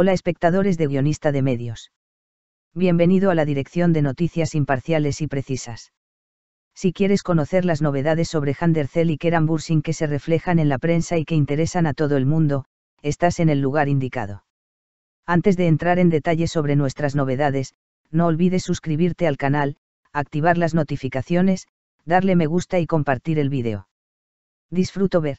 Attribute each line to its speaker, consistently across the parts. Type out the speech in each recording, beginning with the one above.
Speaker 1: Hola espectadores de Guionista de Medios. Bienvenido a la dirección de noticias imparciales y precisas. Si quieres conocer las novedades sobre Handercel y Keran Bursin que se reflejan en la prensa y que interesan a todo el mundo, estás en el lugar indicado. Antes de entrar en detalle sobre nuestras novedades, no olvides suscribirte al canal, activar las notificaciones, darle me gusta y compartir el vídeo. Disfruto ver.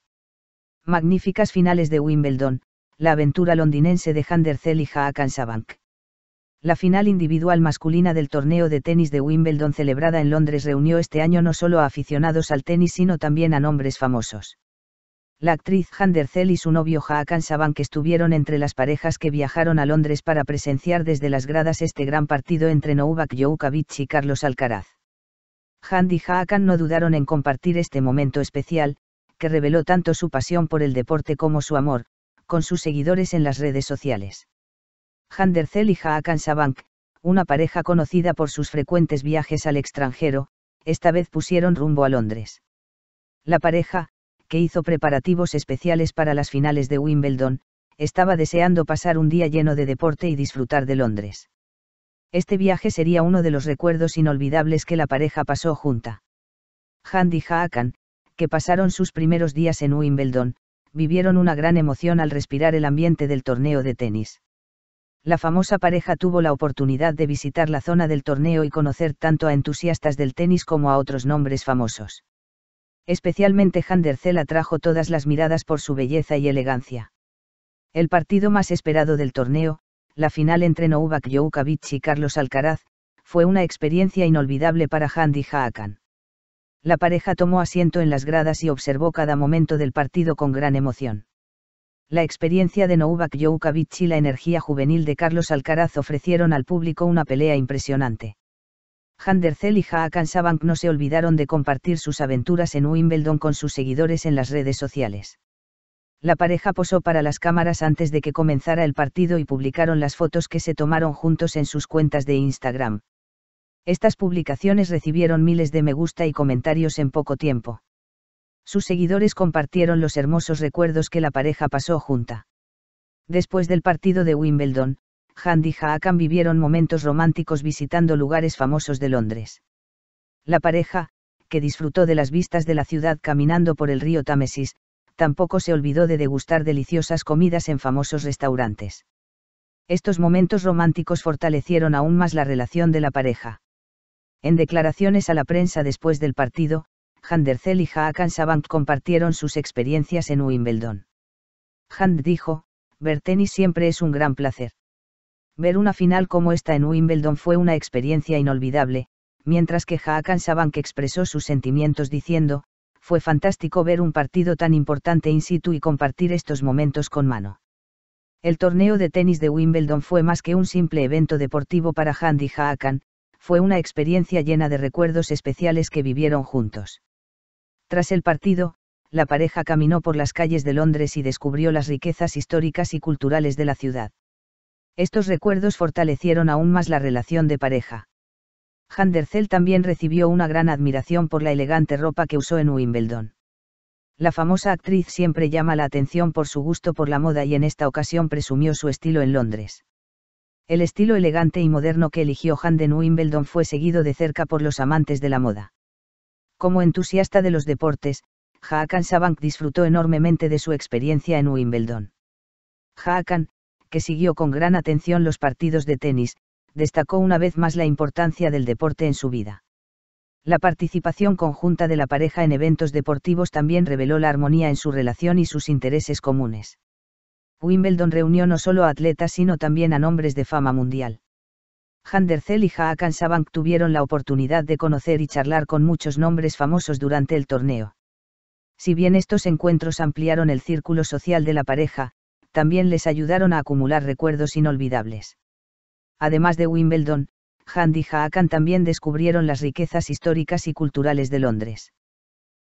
Speaker 1: Magníficas finales de Wimbledon, la aventura londinense de Hander y Haakan Sabank. La final individual masculina del torneo de tenis de Wimbledon celebrada en Londres reunió este año no solo a aficionados al tenis sino también a nombres famosos. La actriz Hander y su novio Haakan Sabank estuvieron entre las parejas que viajaron a Londres para presenciar desde las gradas este gran partido entre Novak Djokovic y Carlos Alcaraz. Hand y Haakan no dudaron en compartir este momento especial, que reveló tanto su pasión por el deporte como su amor, con sus seguidores en las redes sociales. Handercel y Haakan Sabank, una pareja conocida por sus frecuentes viajes al extranjero, esta vez pusieron rumbo a Londres. La pareja, que hizo preparativos especiales para las finales de Wimbledon, estaba deseando pasar un día lleno de deporte y disfrutar de Londres. Este viaje sería uno de los recuerdos inolvidables que la pareja pasó junta. y Haakan, que pasaron sus primeros días en Wimbledon, vivieron una gran emoción al respirar el ambiente del torneo de tenis. La famosa pareja tuvo la oportunidad de visitar la zona del torneo y conocer tanto a entusiastas del tenis como a otros nombres famosos. Especialmente Handercel atrajo todas las miradas por su belleza y elegancia. El partido más esperado del torneo, la final entre Novak Djokovic y Carlos Alcaraz, fue una experiencia inolvidable para Handy Haakan la pareja tomó asiento en las gradas y observó cada momento del partido con gran emoción. La experiencia de Novak Djokovic y la energía juvenil de Carlos Alcaraz ofrecieron al público una pelea impresionante. Handercel y Haakon Sabank no se olvidaron de compartir sus aventuras en Wimbledon con sus seguidores en las redes sociales. La pareja posó para las cámaras antes de que comenzara el partido y publicaron las fotos que se tomaron juntos en sus cuentas de Instagram. Estas publicaciones recibieron miles de me gusta y comentarios en poco tiempo. Sus seguidores compartieron los hermosos recuerdos que la pareja pasó junta. Después del partido de Wimbledon, y Haakam vivieron momentos románticos visitando lugares famosos de Londres. La pareja, que disfrutó de las vistas de la ciudad caminando por el río Támesis, tampoco se olvidó de degustar deliciosas comidas en famosos restaurantes. Estos momentos románticos fortalecieron aún más la relación de la pareja. En declaraciones a la prensa después del partido, Handercel y Hakan Sabank compartieron sus experiencias en Wimbledon. Hand dijo, ver tenis siempre es un gran placer. Ver una final como esta en Wimbledon fue una experiencia inolvidable, mientras que Hakan Sabank expresó sus sentimientos diciendo, fue fantástico ver un partido tan importante in situ y compartir estos momentos con mano. El torneo de tenis de Wimbledon fue más que un simple evento deportivo para Hand y Hakan, fue una experiencia llena de recuerdos especiales que vivieron juntos. Tras el partido, la pareja caminó por las calles de Londres y descubrió las riquezas históricas y culturales de la ciudad. Estos recuerdos fortalecieron aún más la relación de pareja. Handercel también recibió una gran admiración por la elegante ropa que usó en Wimbledon. La famosa actriz siempre llama la atención por su gusto por la moda y en esta ocasión presumió su estilo en Londres. El estilo elegante y moderno que eligió Han de Wimbledon fue seguido de cerca por los amantes de la moda. Como entusiasta de los deportes, Hakan Sabank disfrutó enormemente de su experiencia en Wimbledon. Hakan, que siguió con gran atención los partidos de tenis, destacó una vez más la importancia del deporte en su vida. La participación conjunta de la pareja en eventos deportivos también reveló la armonía en su relación y sus intereses comunes. Wimbledon reunió no solo a atletas sino también a nombres de fama mundial. Handercel y Haakan Sabank tuvieron la oportunidad de conocer y charlar con muchos nombres famosos durante el torneo. Si bien estos encuentros ampliaron el círculo social de la pareja, también les ayudaron a acumular recuerdos inolvidables. Además de Wimbledon, Hand y Haakan también descubrieron las riquezas históricas y culturales de Londres.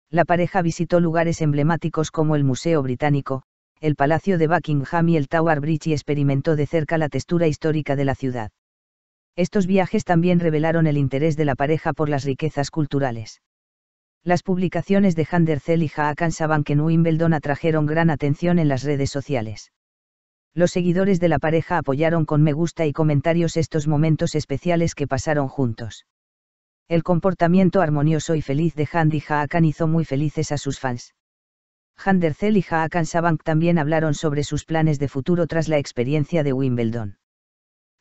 Speaker 1: La pareja visitó lugares emblemáticos como el Museo Británico, el Palacio de Buckingham y el Tower Bridge y experimentó de cerca la textura histórica de la ciudad. Estos viajes también revelaron el interés de la pareja por las riquezas culturales. Las publicaciones de Handercel y Haakon que Wimbledon atrajeron gran atención en las redes sociales. Los seguidores de la pareja apoyaron con me gusta y comentarios estos momentos especiales que pasaron juntos. El comportamiento armonioso y feliz de y Haakan hizo muy felices a sus fans. Handercel y Hakan Sabank también hablaron sobre sus planes de futuro tras la experiencia de Wimbledon.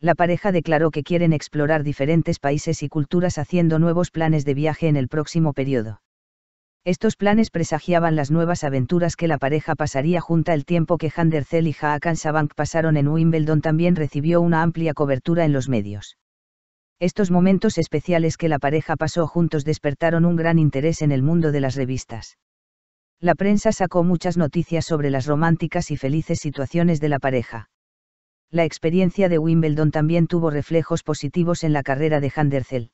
Speaker 1: La pareja declaró que quieren explorar diferentes países y culturas haciendo nuevos planes de viaje en el próximo periodo. Estos planes presagiaban las nuevas aventuras que la pareja pasaría junta el tiempo que Handercel y Hakan Sabank pasaron en Wimbledon también recibió una amplia cobertura en los medios. Estos momentos especiales que la pareja pasó juntos despertaron un gran interés en el mundo de las revistas la prensa sacó muchas noticias sobre las románticas y felices situaciones de la pareja. La experiencia de Wimbledon también tuvo reflejos positivos en la carrera de Handersel.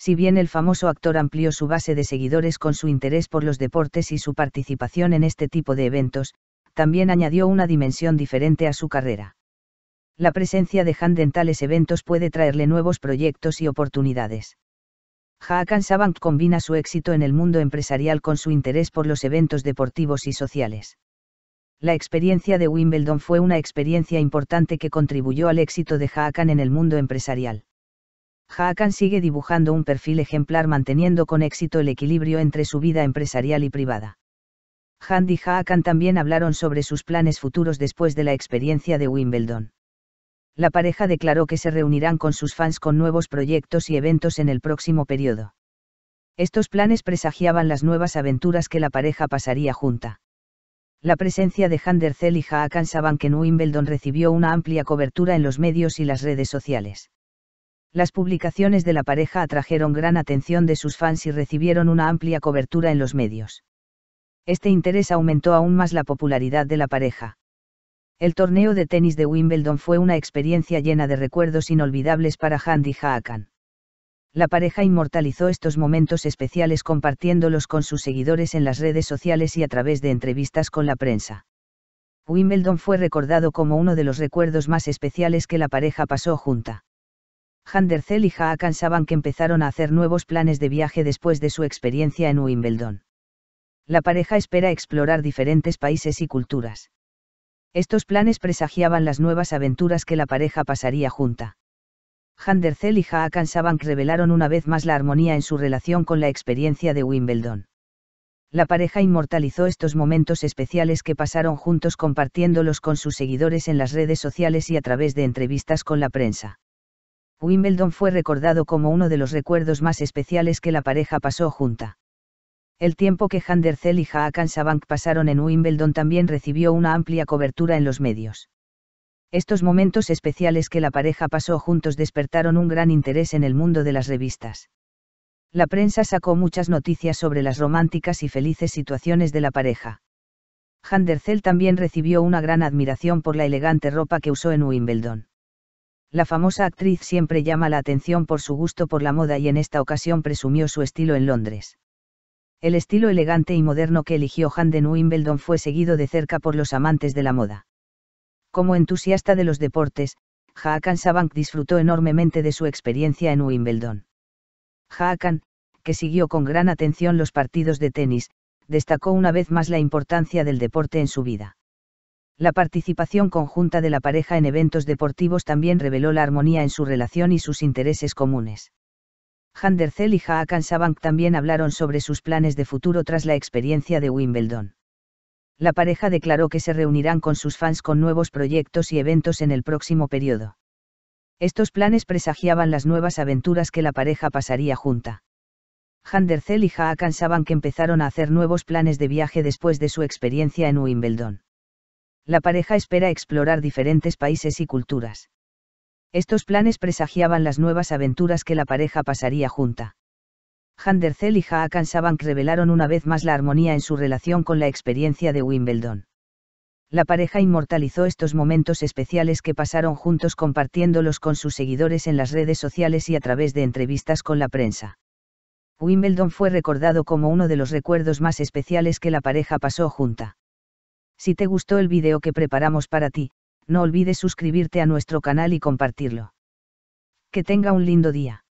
Speaker 1: Si bien el famoso actor amplió su base de seguidores con su interés por los deportes y su participación en este tipo de eventos, también añadió una dimensión diferente a su carrera. La presencia de Hand en tales eventos puede traerle nuevos proyectos y oportunidades. Hakan Sabank combina su éxito en el mundo empresarial con su interés por los eventos deportivos y sociales. La experiencia de Wimbledon fue una experiencia importante que contribuyó al éxito de Hakan en el mundo empresarial. Hakan sigue dibujando un perfil ejemplar manteniendo con éxito el equilibrio entre su vida empresarial y privada. Hand y Hakan también hablaron sobre sus planes futuros después de la experiencia de Wimbledon la pareja declaró que se reunirán con sus fans con nuevos proyectos y eventos en el próximo periodo. Estos planes presagiaban las nuevas aventuras que la pareja pasaría junta. La presencia de Handercel y Haakansaban Saban que Wimbledon recibió una amplia cobertura en los medios y las redes sociales. Las publicaciones de la pareja atrajeron gran atención de sus fans y recibieron una amplia cobertura en los medios. Este interés aumentó aún más la popularidad de la pareja. El torneo de tenis de Wimbledon fue una experiencia llena de recuerdos inolvidables para y Haakan. La pareja inmortalizó estos momentos especiales compartiéndolos con sus seguidores en las redes sociales y a través de entrevistas con la prensa. Wimbledon fue recordado como uno de los recuerdos más especiales que la pareja pasó junta. Handercel y Haakan saben que empezaron a hacer nuevos planes de viaje después de su experiencia en Wimbledon. La pareja espera explorar diferentes países y culturas. Estos planes presagiaban las nuevas aventuras que la pareja pasaría junta. Handercel y jaa Sabank revelaron una vez más la armonía en su relación con la experiencia de Wimbledon. La pareja inmortalizó estos momentos especiales que pasaron juntos compartiéndolos con sus seguidores en las redes sociales y a través de entrevistas con la prensa. Wimbledon fue recordado como uno de los recuerdos más especiales que la pareja pasó junta. El tiempo que Handercel y Hakan Sabank pasaron en Wimbledon también recibió una amplia cobertura en los medios. Estos momentos especiales que la pareja pasó juntos despertaron un gran interés en el mundo de las revistas. La prensa sacó muchas noticias sobre las románticas y felices situaciones de la pareja. Handercel también recibió una gran admiración por la elegante ropa que usó en Wimbledon. La famosa actriz siempre llama la atención por su gusto por la moda y en esta ocasión presumió su estilo en Londres el estilo elegante y moderno que eligió Han de Wimbledon fue seguido de cerca por los amantes de la moda. Como entusiasta de los deportes, Hakan Sabank disfrutó enormemente de su experiencia en Wimbledon. Hakan, que siguió con gran atención los partidos de tenis, destacó una vez más la importancia del deporte en su vida. La participación conjunta de la pareja en eventos deportivos también reveló la armonía en su relación y sus intereses comunes. Handercel y Haakan Sabank también hablaron sobre sus planes de futuro tras la experiencia de Wimbledon. La pareja declaró que se reunirán con sus fans con nuevos proyectos y eventos en el próximo periodo. Estos planes presagiaban las nuevas aventuras que la pareja pasaría junta. Handercel y Haakan Sabank empezaron a hacer nuevos planes de viaje después de su experiencia en Wimbledon. La pareja espera explorar diferentes países y culturas. Estos planes presagiaban las nuevas aventuras que la pareja pasaría junta. Handercel y Haakon Sabank revelaron una vez más la armonía en su relación con la experiencia de Wimbledon. La pareja inmortalizó estos momentos especiales que pasaron juntos compartiéndolos con sus seguidores en las redes sociales y a través de entrevistas con la prensa. Wimbledon fue recordado como uno de los recuerdos más especiales que la pareja pasó junta. Si te gustó el vídeo que preparamos para ti, no olvides suscribirte a nuestro canal y compartirlo. Que tenga un lindo día.